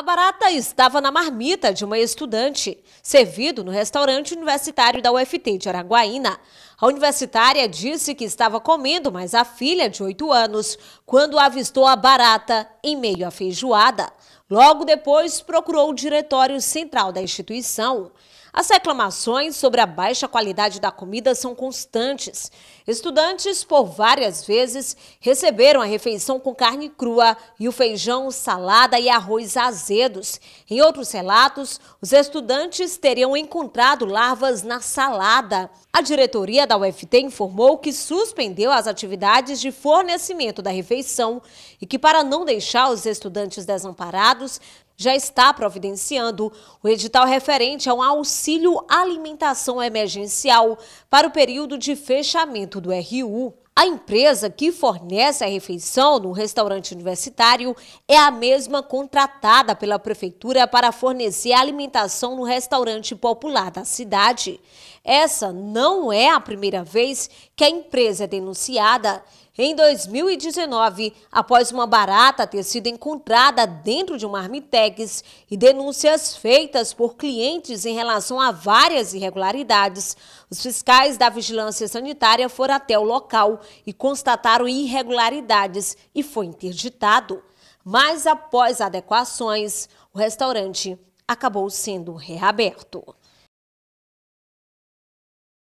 A barata estava na marmita de uma estudante, servido no restaurante universitário da UFT de Araguaína. A universitária disse que estava comendo, mas a filha de 8 anos, quando avistou a barata em meio à feijoada. Logo depois, procurou o diretório central da instituição. As reclamações sobre a baixa qualidade da comida são constantes. Estudantes, por várias vezes, receberam a refeição com carne crua e o feijão, salada e arroz azedos. Em outros relatos, os estudantes teriam encontrado larvas na salada. A diretoria da UFT informou que suspendeu as atividades de fornecimento da refeição e que, para não deixar os estudantes desamparados, já está providenciando o edital referente a um auxílio alimentação emergencial para o período de fechamento do RU. A empresa que fornece a refeição no restaurante universitário é a mesma contratada pela prefeitura para fornecer alimentação no restaurante popular da cidade. Essa não é a primeira vez que a empresa é denunciada. Em 2019, após uma barata ter sido encontrada dentro de uma Armitex e denúncias feitas por clientes em relação a várias irregularidades, os fiscais da Vigilância Sanitária foram até o local e constataram irregularidades e foi interditado. Mas após adequações, o restaurante acabou sendo reaberto.